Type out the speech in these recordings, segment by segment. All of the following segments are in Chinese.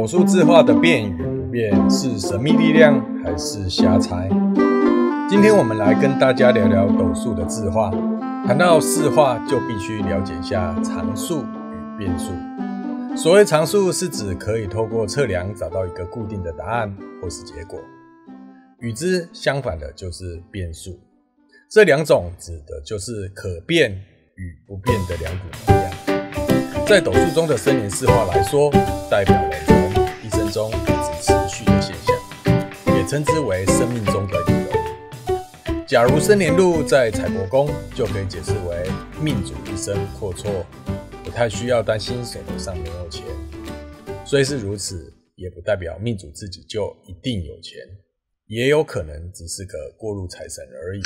斗数字画的变与不变是神秘力量还是瞎猜？今天我们来跟大家聊聊斗数的字画。谈到四画，就必须了解一下常数与变数。所谓常数，是指可以透过测量找到一个固定的答案或是结果。与之相反的就是变数。这两种指的就是可变与不变的两股能量。在斗数中的生年四化来说，代表了。中一直持续的现象，也称之为生命中的有。假如生年禄在财帛宫，就可以解释为命主一生阔绰，不太需要担心手头上没有钱。虽是如此，也不代表命主自己就一定有钱，也有可能只是个过路财神而已。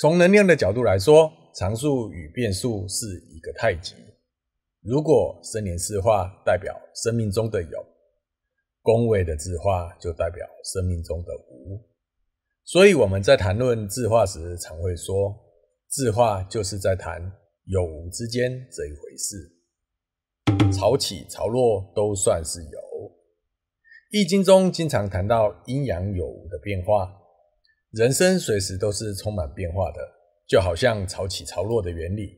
从能量的角度来说，常数与变数是一个太极。如果生年四化代表生命中的有。宫位的字画就代表生命中的无，所以我们在谈论字画时，常会说，字画就是在谈有无之间这一回事。潮起潮落都算是有，《易经》中经常谈到阴阳有无的变化，人生随时都是充满变化的，就好像潮起潮落的原理，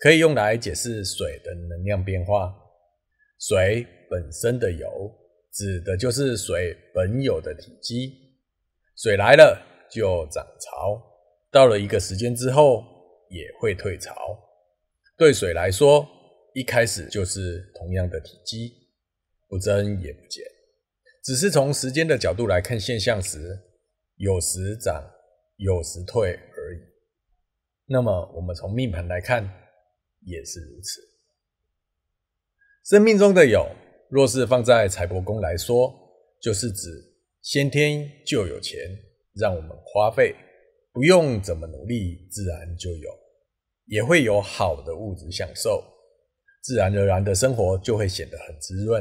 可以用来解释水的能量变化，水本身的有。指的就是水本有的体积，水来了就涨潮，到了一个时间之后也会退潮。对水来说，一开始就是同样的体积，不增也不减，只是从时间的角度来看现象时，有时涨，有时退而已。那么我们从命盘来看也是如此，生命中的有。若是放在财帛宫来说，就是指先天就有钱让我们花费，不用怎么努力，自然就有，也会有好的物质享受，自然而然的生活就会显得很滋润，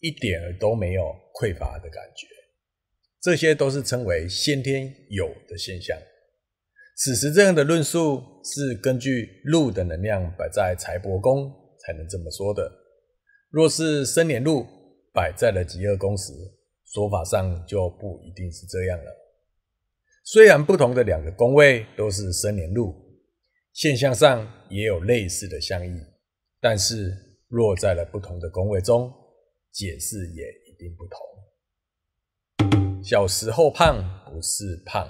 一点儿都没有匮乏的感觉。这些都是称为先天有的现象。此时这样的论述是根据禄的能量摆在财帛宫才能这么说的。若是生年禄摆在了吉恶宫时，说法上就不一定是这样了。虽然不同的两个宫位都是生年禄，现象上也有类似的相异，但是落在了不同的宫位中，解释也一定不同。小时候胖不是胖，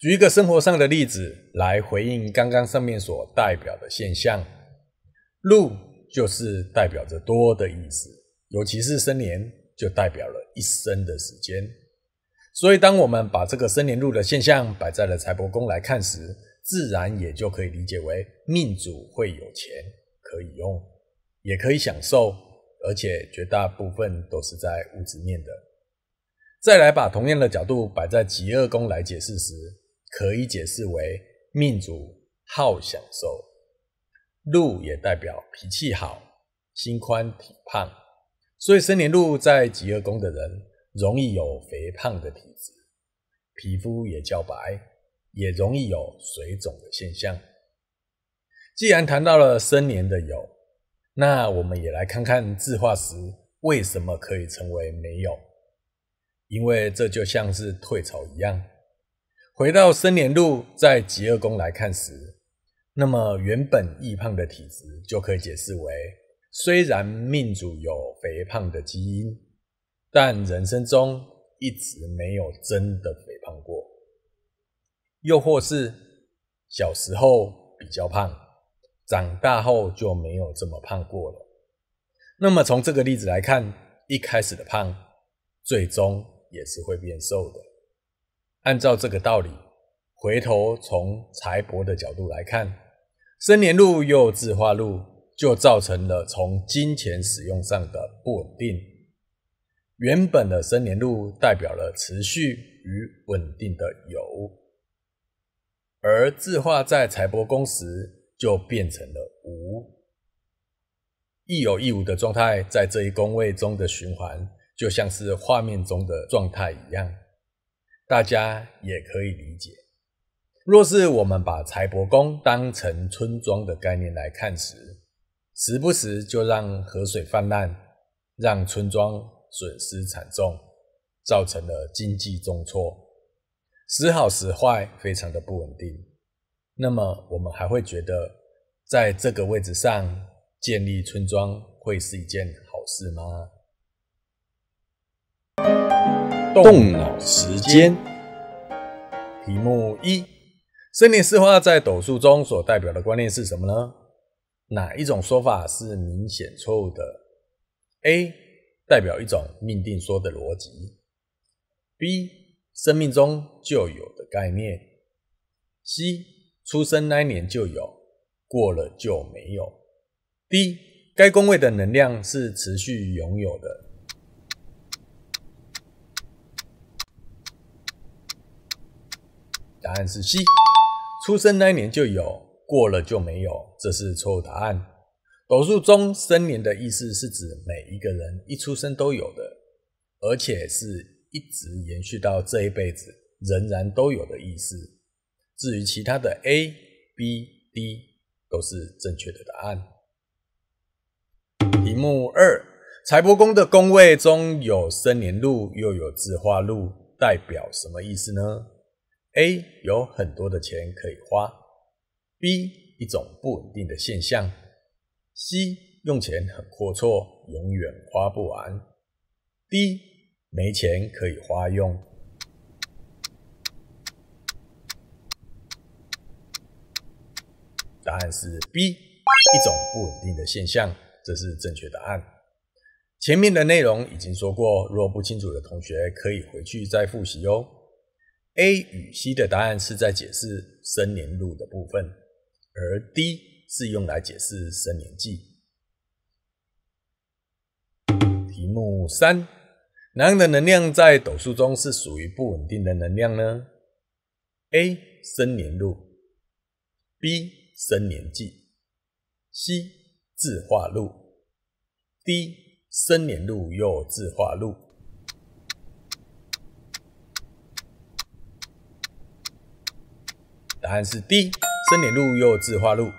举一个生活上的例子来回应刚刚上面所代表的现象，禄。就是代表着多的意思，尤其是生年就代表了一生的时间，所以当我们把这个生年禄的现象摆在了财帛宫来看时，自然也就可以理解为命主会有钱可以用，也可以享受，而且绝大部分都是在物质面的。再来把同样的角度摆在极恶宫来解释时，可以解释为命主好享受。鹿也代表脾气好，心宽体胖，所以生年禄在极厄宫的人，容易有肥胖的体质，皮肤也较白，也容易有水肿的现象。既然谈到了生年的有，那我们也来看看字画时为什么可以成为没有，因为这就像是退潮一样，回到生年禄在极厄宫来看时。那么原本易胖的体质就可以解释为：虽然命主有肥胖的基因，但人生中一直没有真的肥胖过；又或是小时候比较胖，长大后就没有这么胖过了。那么从这个例子来看，一开始的胖最终也是会变瘦的。按照这个道理，回头从财帛的角度来看。生年禄又自化禄，就造成了从金钱使用上的不稳定。原本的生年禄代表了持续与稳定的有，而自化在财帛宫时就变成了无，亦有亦无的状态，在这一宫位中的循环，就像是画面中的状态一样，大家也可以理解。若是我们把财帛宫当成村庄的概念来看时，时不时就让河水泛滥，让村庄损失惨重，造成了经济重挫，时好时坏，非常的不稳定。那么，我们还会觉得在这个位置上建立村庄会是一件好事吗？动脑时间，题目一。生林四化在斗数中所代表的观念是什么呢？哪一种说法是明显错误的？A 代表一种命定说的逻辑。B 生命中就有的概念。C 出生那年就有，过了就没有。D 该宫位的能量是持续拥有的。答案是 C。出生那一年就有，过了就没有，这是错误答案。斗数中生年的意思是指每一个人一出生都有的，而且是一直延续到这一辈子仍然都有的意思。至于其他的 A、B、D 都是正确的答案。题目二，财帛宫的宫位中有生年禄又有字化禄，代表什么意思呢？A 有很多的钱可以花，B 一种不稳定的现象，C 用钱很阔绰，永远花不完，D 没钱可以花用。答案是 B 一种不稳定的现象，这是正确答案。前面的内容已经说过，若不清楚的同学可以回去再复习哦。A 与 C 的答案是在解释生年录的部分，而 D 是用来解释生年记。题目三，哪样的能量在斗数中是属于不稳定的能量呢？A 生年录，B 生年忌 c 自化禄 d 生年禄又自化禄。答案是 D，森林路又自化路。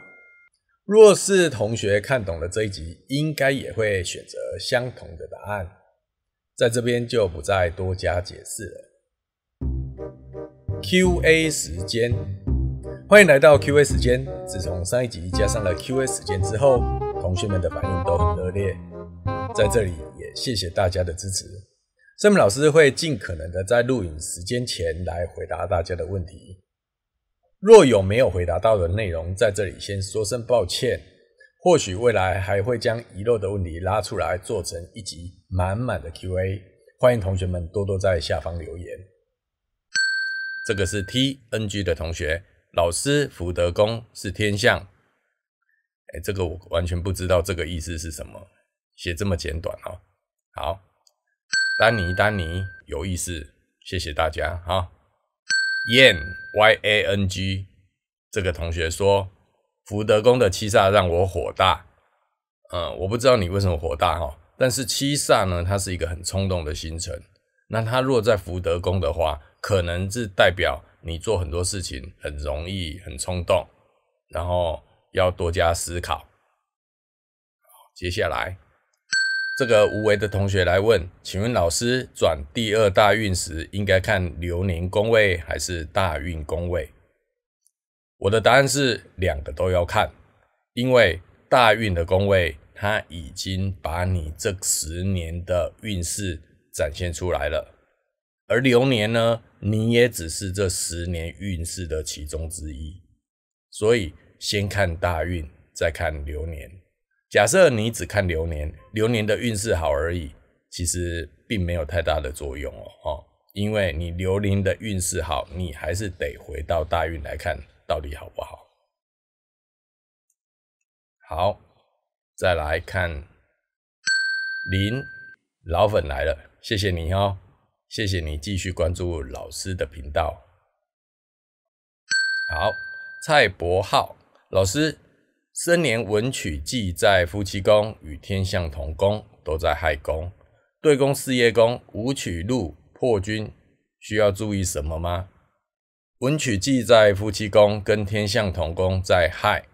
若是同学看懂了这一集，应该也会选择相同的答案，在这边就不再多加解释了。Q&A 时间，欢迎来到 Q&A 时间。自从上一集加上了 Q&A 时间之后，同学们的反应都很热烈，在这里也谢谢大家的支持。圣母老师会尽可能的在录影时间前来回答大家的问题。若有没有回答到的内容，在这里先说声抱歉。或许未来还会将遗漏的问题拉出来，做成一集满满的 Q&A。欢迎同学们多多在下方留言。这个是 TNG 的同学，老师福德公是天象。哎，这个我完全不知道这个意思是什么，写这么简短哦。好，丹尼，丹尼，有意思，谢谢大家哈。Yan Yang 这个同学说：“福德宫的七煞让我火大。”嗯，我不知道你为什么火大哈。但是七煞呢，它是一个很冲动的星辰。那它若在福德宫的话，可能是代表你做很多事情很容易、很冲动，然后要多加思考。接下来。这个无为的同学来问，请问老师，转第二大运时应该看流年宫位还是大运宫位？我的答案是两个都要看，因为大运的宫位它已经把你这十年的运势展现出来了，而流年呢，你也只是这十年运势的其中之一，所以先看大运，再看流年。假设你只看流年，流年的运势好而已，其实并没有太大的作用哦，因为你流年的运势好，你还是得回到大运来看到底好不好。好，再来看林老粉来了，谢谢你哦，谢谢你继续关注老师的频道。好，蔡博浩老师。生年文曲忌在夫妻宫，与天相同宫都在亥宫，对宫事业宫五曲禄破军，需要注意什么吗？文曲忌在夫妻宫，跟天相同宫在亥，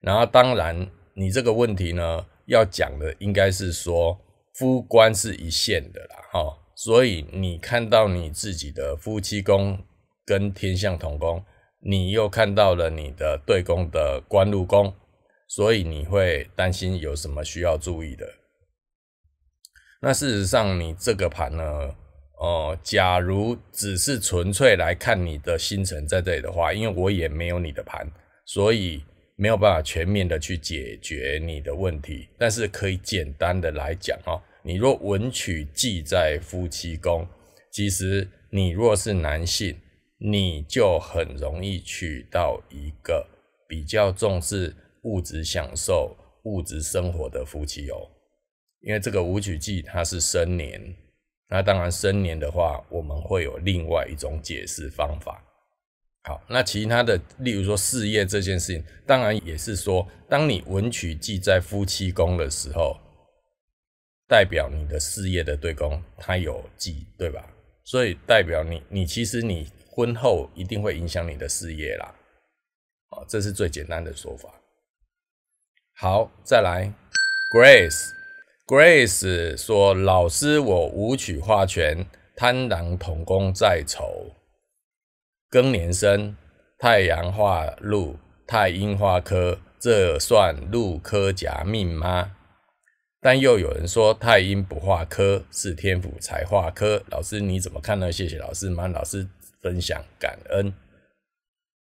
然后当然，你这个问题呢，要讲的应该是说夫官是一线的啦，哈，所以你看到你自己的夫妻宫跟天相同宫，你又看到了你的对宫的官禄宫。所以你会担心有什么需要注意的？那事实上，你这个盘呢，哦，假如只是纯粹来看你的星辰在这里的话，因为我也没有你的盘，所以没有办法全面的去解决你的问题。但是可以简单的来讲，哦，你若文曲忌在夫妻宫，其实你若是男性，你就很容易娶到一个比较重视。物质享受、物质生活的夫妻哦。因为这个五曲忌它是生年，那当然生年的话，我们会有另外一种解释方法。好，那其他的，例如说事业这件事情，当然也是说，当你文曲忌在夫妻宫的时候，代表你的事业的对宫它有忌，对吧？所以代表你，你其实你婚后一定会影响你的事业啦。好，这是最简单的说法。好，再来，Grace，Grace 说：“老师，我五曲化全，贪狼同工在丑，庚年生，太阳化禄，太阴化科，这算禄科夹命吗？”但又有人说太阴不化科，是天府才化科。老师你怎么看呢？谢谢老师，满老师分享感恩。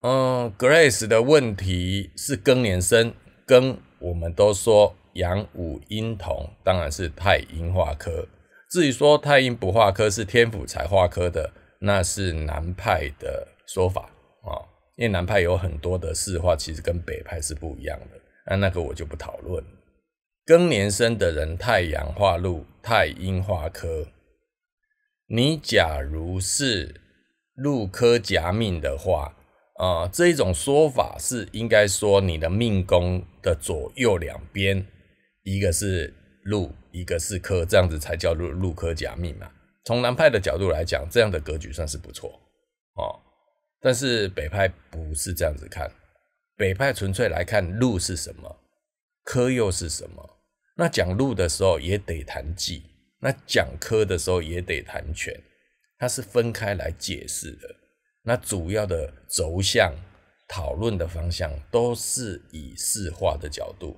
嗯，Grace 的问题是庚年生庚。我们都说阳午阴同，当然是太阴化科。至于说太阴不化科是天府才化科的，那是南派的说法啊。因为南派有很多的事化，其实跟北派是不一样的。那那个我就不讨论。庚年生的人，太阳化禄，太阴化科。你假如是禄科夹命的话。啊，这一种说法是应该说你的命宫的左右两边，一个是禄，一个是科，这样子才叫禄禄科甲命嘛。从南派的角度来讲，这样的格局算是不错哦。但是北派不是这样子看，北派纯粹来看禄是什么，科又是什么。那讲禄的时候也得谈忌，那讲科的时候也得谈权，它是分开来解释的。那主要的轴向讨论的方向都是以市化的角度，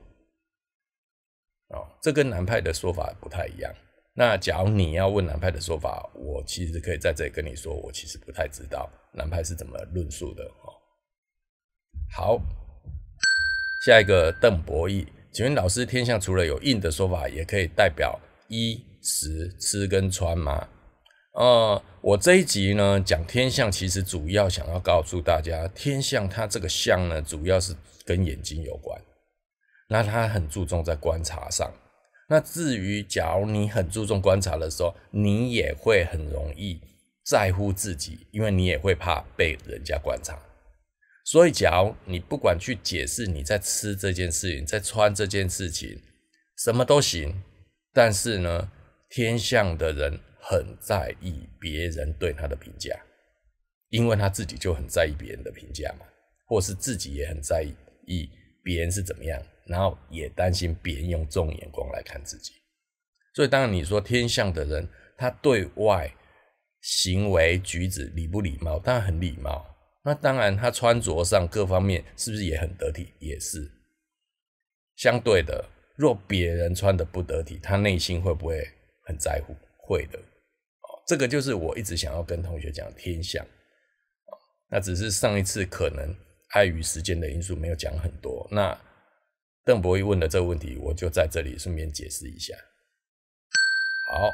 哦，这跟南派的说法不太一样。那假如你要问南派的说法，我其实可以在这里跟你说，我其实不太知道南派是怎么论述的。哦，好，下一个邓博弈，请问老师，天象除了有印的说法，也可以代表衣食吃跟穿吗？呃，我这一集呢讲天象，其实主要想要告诉大家，天象它这个象呢，主要是跟眼睛有关。那他很注重在观察上。那至于假如你很注重观察的时候，你也会很容易在乎自己，因为你也会怕被人家观察。所以，假如你不管去解释你在吃这件事情，在穿这件事情，什么都行，但是呢，天象的人。很在意别人对他的评价，因为他自己就很在意别人的评价嘛，或是自己也很在意别人是怎么样，然后也担心别人用这种眼光来看自己。所以，当然你说天象的人，他对外行为举止礼不礼貌？当然很礼貌。那当然，他穿着上各方面是不是也很得体？也是。相对的，若别人穿的不得体，他内心会不会很在乎？会的，这个就是我一直想要跟同学讲天象，那只是上一次可能碍于时间的因素没有讲很多。那邓博义问的这个问题，我就在这里顺便解释一下。好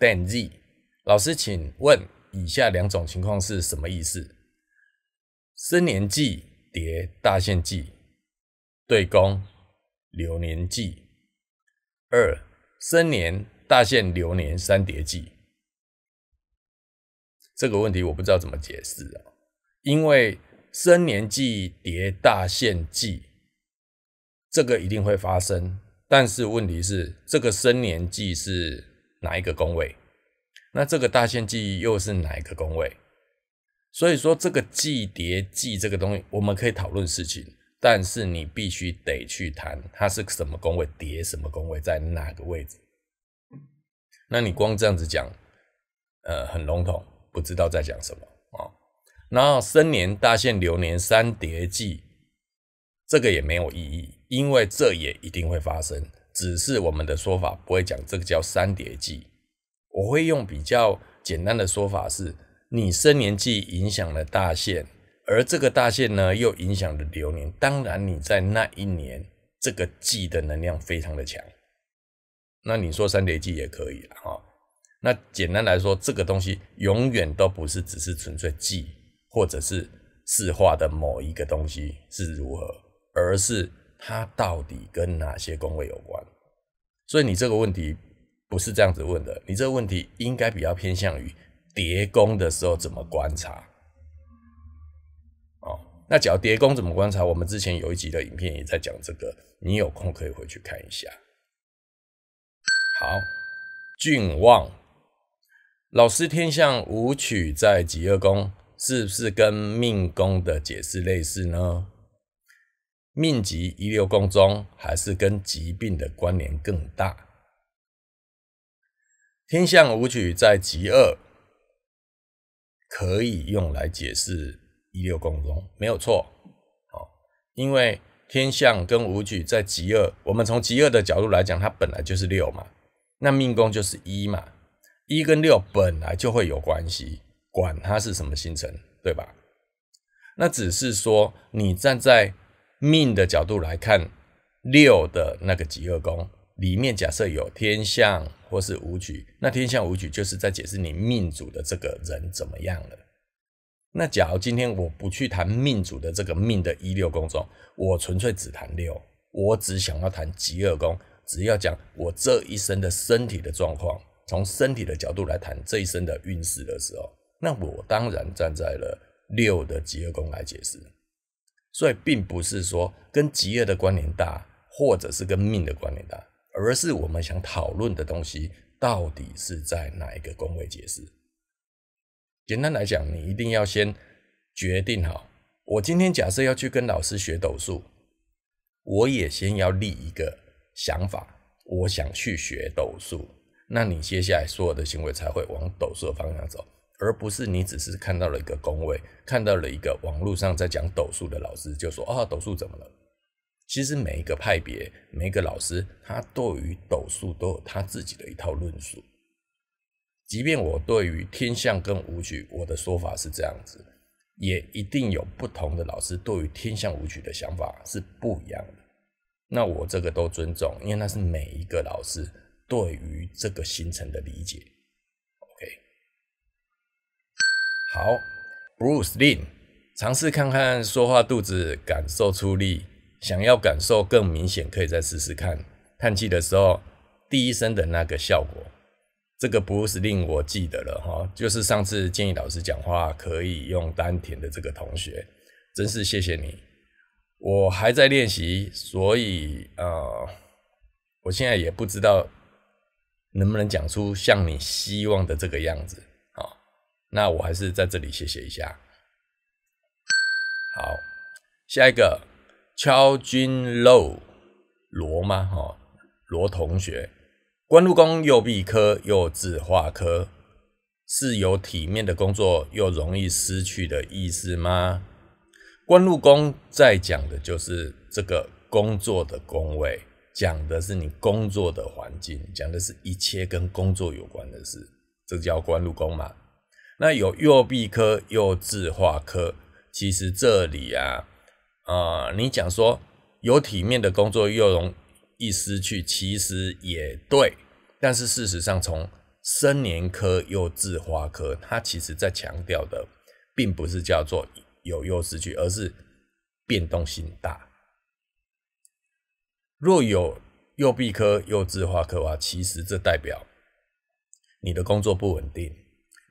，Stand Z，老师请问以下两种情况是什么意思？生年忌叠大限忌，对宫流年忌。二生年。大限流年三叠纪这个问题，我不知道怎么解释啊。因为生年忌叠大限忌，这个一定会发生。但是问题是，这个生年忌是哪一个宫位？那这个大限忌又是哪一个宫位？所以说，这个忌叠忌这个东西，我们可以讨论事情，但是你必须得去谈它是什么宫位叠什么宫位，在哪个位置。那你光这样子讲，呃，很笼统，不知道在讲什么啊。然后生年大限流年三叠纪，这个也没有意义，因为这也一定会发生，只是我们的说法不会讲这个叫三叠纪，我会用比较简单的说法是，你生年纪影响了大限，而这个大限呢又影响了流年。当然你在那一年，这个季的能量非常的强。那你说三叠纪也可以了哈。那简单来说，这个东西永远都不是只是纯粹记或者是事化的某一个东西是如何，而是它到底跟哪些宫位有关。所以你这个问题不是这样子问的，你这个问题应该比较偏向于叠宫的时候怎么观察。哦，那讲叠宫怎么观察，我们之前有一集的影片也在讲这个，你有空可以回去看一下。好，俊望老师，天象五曲在极恶宫，是不是跟命宫的解释类似呢？命极一六宫中，还是跟疾病的关联更大？天象五曲在极恶，可以用来解释一六宫中，没有错。好，因为天象跟五曲在极二，我们从极二的角度来讲，它本来就是六嘛。那命宫就是一嘛，一跟六本来就会有关系，管它是什么星辰，对吧？那只是说你站在命的角度来看，六的那个极恶宫里面，假设有天象或是五曲，那天象五曲就是在解释你命主的这个人怎么样了。那假如今天我不去谈命主的这个命的一六宫中，我纯粹只谈六，我只想要谈极恶宫。只要讲我这一生的身体的状况，从身体的角度来谈这一生的运势的时候，那我当然站在了六的极恶宫来解释。所以，并不是说跟极恶的关联大，或者是跟命的关联大，而是我们想讨论的东西到底是在哪一个宫位解释。简单来讲，你一定要先决定好。我今天假设要去跟老师学斗数，我也先要立一个。想法，我想去学斗术，那你接下来所有的行为才会往斗术的方向走，而不是你只是看到了一个工位，看到了一个网络上在讲斗术的老师，就说啊斗术怎么了？其实每一个派别，每一个老师，他对于斗术都有他自己的一套论述。即便我对于天象跟武曲，我的说法是这样子，也一定有不同的老师对于天象武曲的想法是不一样的。那我这个都尊重，因为那是每一个老师对于这个行程的理解。OK，好，Bruce Lin，尝试看看说话肚子感受出力，想要感受更明显，可以再试试看。叹气的时候，第一声的那个效果，这个 Bruce Lin 我记得了哈，就是上次建议老师讲话可以用丹田的这个同学，真是谢谢你。我还在练习，所以啊，我现在也不知道能不能讲出像你希望的这个样子啊。那我还是在这里谢谢一下。好，下一个，敲军漏 o 罗吗？哈，罗同学，官禄宫又必科又字化科，是有体面的工作又容易失去的意思吗？官禄宫在讲的就是这个工作的宫位，讲的是你工作的环境，讲的是一切跟工作有关的事，这叫官禄宫嘛。那有右弼科、右字化科，其实这里啊，啊，你讲说有体面的工作又容易失去，其实也对。但是事实上，从生年科右字化科，它其实在强调的，并不是叫做。有又失去，而是变动性大。若有右臂科、右肢化科啊，其实这代表你的工作不稳定。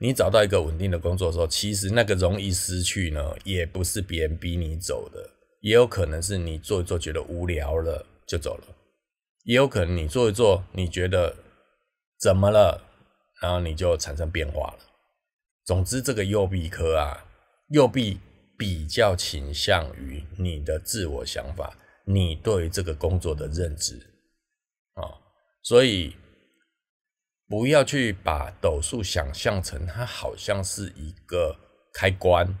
你找到一个稳定的工作的时候，其实那个容易失去呢，也不是别人逼你走的，也有可能是你做一做觉得无聊了就走了，也有可能你做一做你觉得怎么了，然后你就产生变化了。总之，这个右臂科啊，右臂。比较倾向于你的自我想法，你对这个工作的认知啊，所以不要去把斗数想象成它好像是一个开关，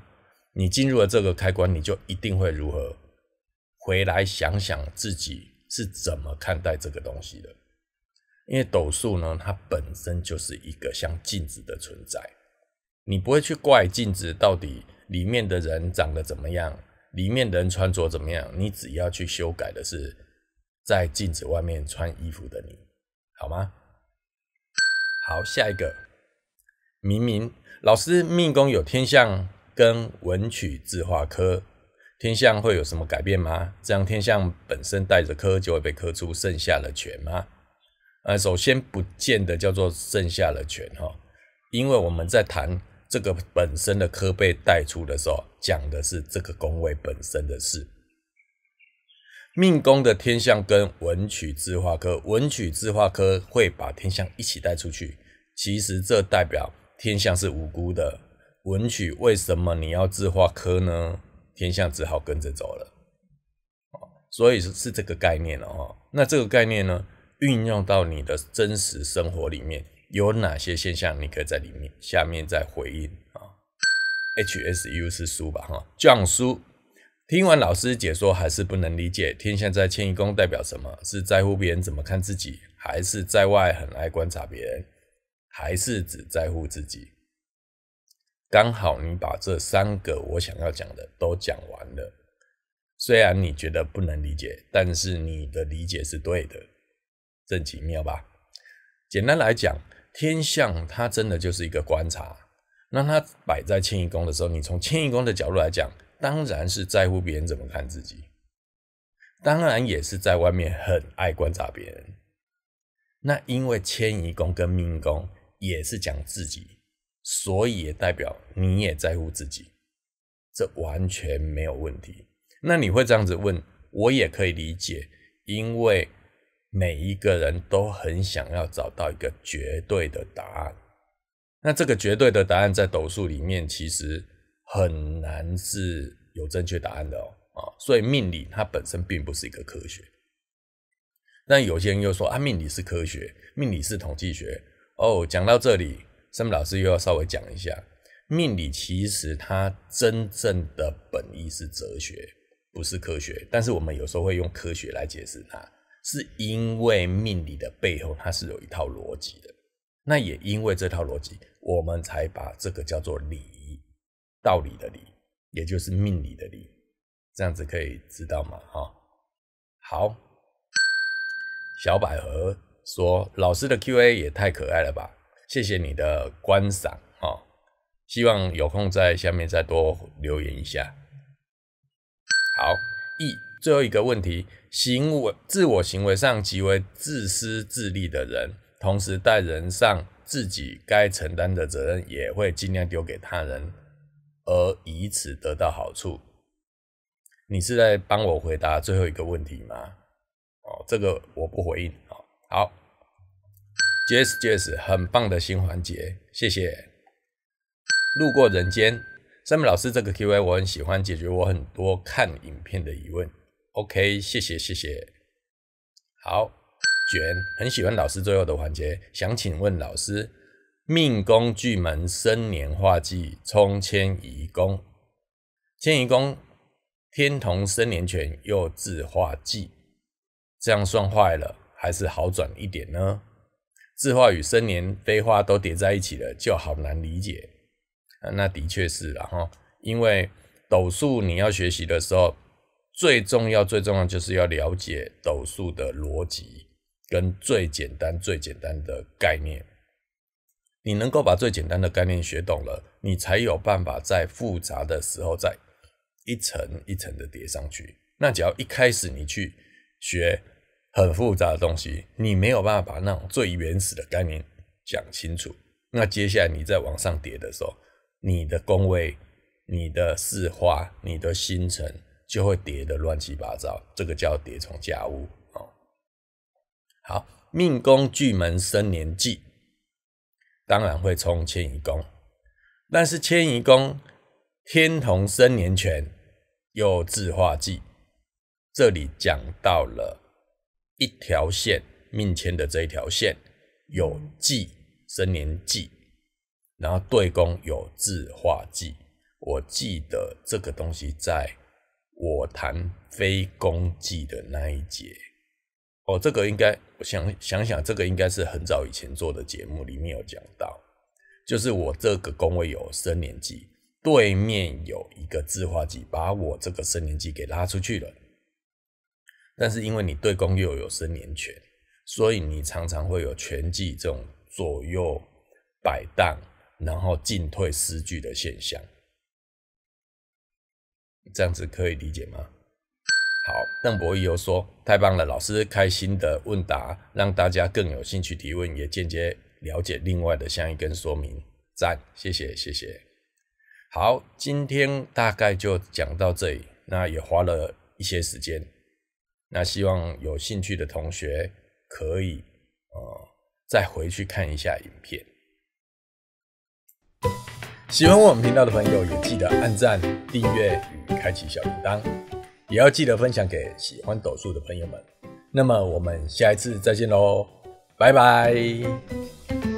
你进入了这个开关，你就一定会如何？回来想想自己是怎么看待这个东西的，因为斗数呢，它本身就是一个像镜子的存在，你不会去怪镜子到底。里面的人长得怎么样？里面的人穿着怎么样？你只要去修改的是在镜子外面穿衣服的你，好吗？好，下一个明明老师命宫有天象跟文曲字化科，天象会有什么改变吗？这样天象本身带着科，就会被科出剩下了权吗？呃，首先不见得叫做剩下了权哈，因为我们在谈。这个本身的科被带出的时候，讲的是这个宫位本身的事。命宫的天象跟文曲、字化科，文曲、字化科会把天象一起带出去。其实这代表天象是无辜的，文曲为什么你要字化科呢？天象只好跟着走了。所以是这个概念了那这个概念呢，运用到你的真实生活里面。有哪些现象？你可以在里面下面再回应啊。H S U 是书吧哈，卷书。听完老师解说还是不能理解，天象在迁移宫代表什么？是在乎别人怎么看自己，还是在外很爱观察别人，还是只在乎自己？刚好你把这三个我想要讲的都讲完了。虽然你觉得不能理解，但是你的理解是对的，正奇妙吧？简单来讲。天象它真的就是一个观察，那它摆在迁移宫的时候，你从迁移宫的角度来讲，当然是在乎别人怎么看自己，当然也是在外面很爱观察别人。那因为迁移宫跟命宫也是讲自己，所以也代表你也在乎自己，这完全没有问题。那你会这样子问，我也可以理解，因为。每一个人都很想要找到一个绝对的答案，那这个绝对的答案在斗数里面其实很难是有正确答案的哦啊，所以命理它本身并不是一个科学。那有些人又说啊，命理是科学，命理是统计学哦。讲到这里，森老师又要稍微讲一下，命理其实它真正的本意是哲学，不是科学，但是我们有时候会用科学来解释它。是因为命理的背后它是有一套逻辑的，那也因为这套逻辑，我们才把这个叫做理，道理的理，也就是命理的理，这样子可以知道吗？哈，好，小百合说老师的 Q&A 也太可爱了吧，谢谢你的观赏哈，希望有空在下面再多留言一下，好一。最后一个问题，行为自我行为上极为自私自利的人，同时待人上自己该承担的责任也会尽量丢给他人，而以此得到好处。你是在帮我回答最后一个问题吗？哦，这个我不回应啊。好，J e S s J e S，s 很棒的新环节，谢谢。路过人间，山姆老师这个 Q A 我很喜欢，解决我很多看影片的疑问。OK，谢谢谢谢。好，卷很喜欢老师最后的环节，想请问老师：命宫巨门生年化忌冲迁移宫，迁移宫天同生年权又自化忌，这样算坏了还是好转一点呢？字化与生年飞化都叠在一起了，就好难理解。那的确是，然哈，因为斗数你要学习的时候。最重要，最重要就是要了解斗数的逻辑跟最简单、最简单的概念。你能够把最简单的概念学懂了，你才有办法在复杂的时候再一层一层的叠上去。那只要一开始你去学很复杂的东西，你没有办法把那种最原始的概念讲清楚，那接下来你再往上叠的时候，你的宫位、你的四花、你的星辰。就会叠的乱七八糟，这个叫叠冲加物哦。好，命宫巨门生年忌，当然会冲迁移宫，但是迁移宫天同生年权有自化忌，这里讲到了一条线命迁的这一条线有忌生年忌，然后对宫有自化忌。我记得这个东西在。我谈非功绩的那一节，哦，这个应该我想想想，这个应该是很早以前做的节目里面有讲到，就是我这个宫位有生年忌，对面有一个制化忌，把我这个生年忌给拉出去了。但是因为你对宫又有生年权，所以你常常会有权忌这种左右摆荡，然后进退失据的现象。这样子可以理解吗？好，邓博宇又说：“太棒了，老师开心的问答，让大家更有兴趣提问，也间接了解另外的相应跟说明，赞，谢谢，谢谢。”好，今天大概就讲到这里，那也花了一些时间，那希望有兴趣的同学可以呃再回去看一下影片。喜欢我们频道的朋友，也记得按赞、订阅与开启小铃铛，也要记得分享给喜欢抖叔的朋友们。那么，我们下一次再见喽，拜拜。